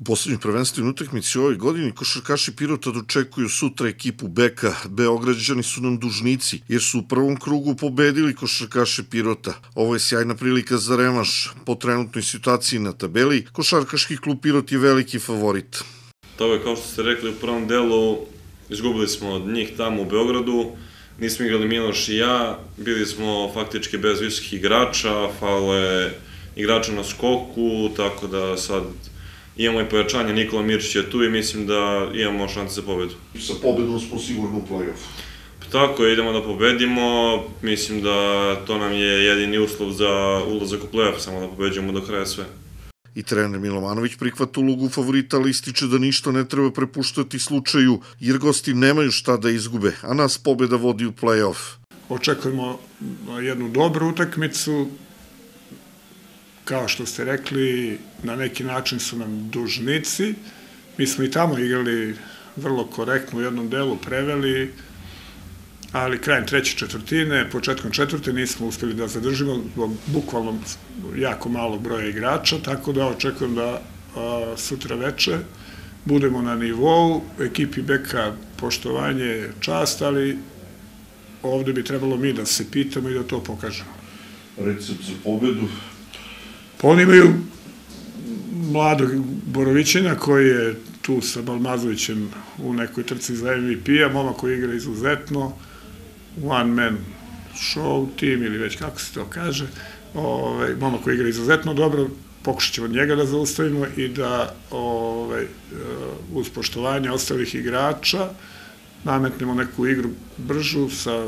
U poslednjoj prvenstvenoj utakmici ove godine košarkaši Pirota dočekuju sutra ekipu Beka. Beograđani su nam dužnici, jer su u prvom krugu pobedili košarkaše Pirota. Ovo je sjajna prilika za remaš. Po trenutnoj situaciji na tabeli, košarkaški klub Pirot je veliki favorit. To je, kao što ste rekli u prvom delu, izgubili smo od njih tamo u Beogradu. Nismo igrali Miloš i ja, bili smo faktički bez visokih igrača, fale igrača na skoku, tako da sad imamo i pojačanje Nikola je tu i mislim da imamo šanse za pobedu. Sa pobedom smo sigurno u play-offu. Pa tako, idemo da pobedimo, mislim da to nam je jedini uslov za ulazak u play-off, samo da pobeđujemo do kraja sve. I trener Milovanović prihvata ulogu favorita, ali ističe da ništa ne treba prepuštati slučaju, jer gosti nemaju šta da izgube, a nas pobeda vodi u play-off. Očekujemo jednu dobru utakmicu, kao što ste rekli, na neki način su nam dužnici. Mi smo i tamo igrali vrlo korektno u jednom delu, preveli, ali krajem treće četvrtine, početkom četvrte nismo uspeli da zadržimo zbog bukvalno jako malog broja igrača, tako da očekujem da a, sutra veče budemo na nivou, ekipi Beka poštovanje, čast, ali ovde bi trebalo mi da se pitamo i da to pokažemo. Recept za pobedu, oni imaju mladog Borovićina koji je tu sa Balmazovićem u nekoj trci za MVP-a, momak koji igra izuzetno, one man show, tim ili već kako se to kaže, ovaj, momak koji igra izuzetno dobro, pokušat ćemo njega da zaustavimo i da ovaj, eh, uz poštovanje ostalih igrača nametnemo neku igru bržu sa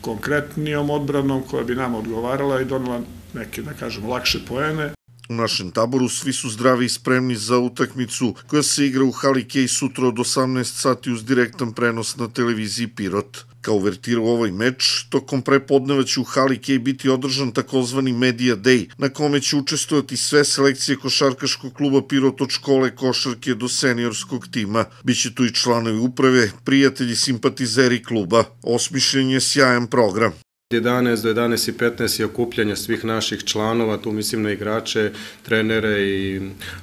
konkretnijom odbranom koja bi nam odgovarala i donela neke, da kažem, lakše poene. U našem taboru svi su zdravi i spremni za utakmicu koja se igra u Hali Kej sutra od 18 sati uz direktan prenos na televiziji Pirot. Kao u ovaj meč, tokom prepodneva će u Hali Kej biti održan takozvani Media Day, na kome će učestvovati sve selekcije košarkaškog kluba Pirot od škole košarke do seniorskog tima. Biće tu i članovi uprave, prijatelji, simpatizeri kluba. Osmišljen je sjajan program. 11 do 11 i 15 je okupljanje svih naših članova, tu mislim na igrače, trenere i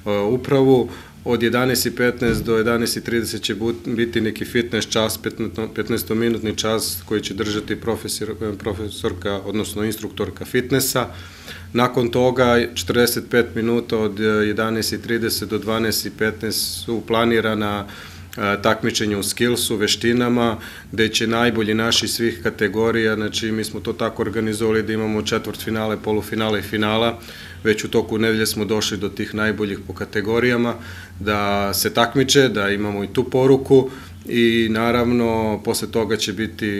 e, upravu. Od 11.15 do 11.30 će biti neki fitness čas, 15-minutni čas koji će držati profesor, e, profesorka, odnosno instruktorka fitnessa. Nakon toga 45 minuta od 11.30 e, do 12.15 su planirana uh, E, takmičenje u skillsu, veštinama, gde će najbolji naši svih kategorija, znači mi smo to tako organizovali da imamo četvrt finale, polufinale i finala, već u toku nedelje smo došli do tih najboljih po kategorijama, da se takmiče, da imamo i tu poruku, i naravno posle toga će biti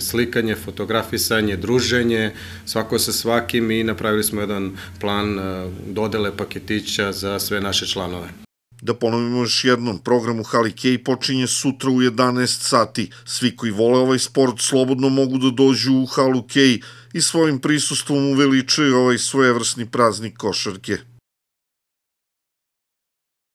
slikanje, fotografisanje, druženje, svako sa svakim i napravili smo jedan plan e, dodele paketića za sve naše članove. Da ponovimo još jednom, program u Hali Kej počinje sutra u 11 sati. Svi koji vole ovaj sport slobodno mogu da dođu u Halu Kej i svojim prisustvom uveličaju ovaj svojevrsni praznik košarke.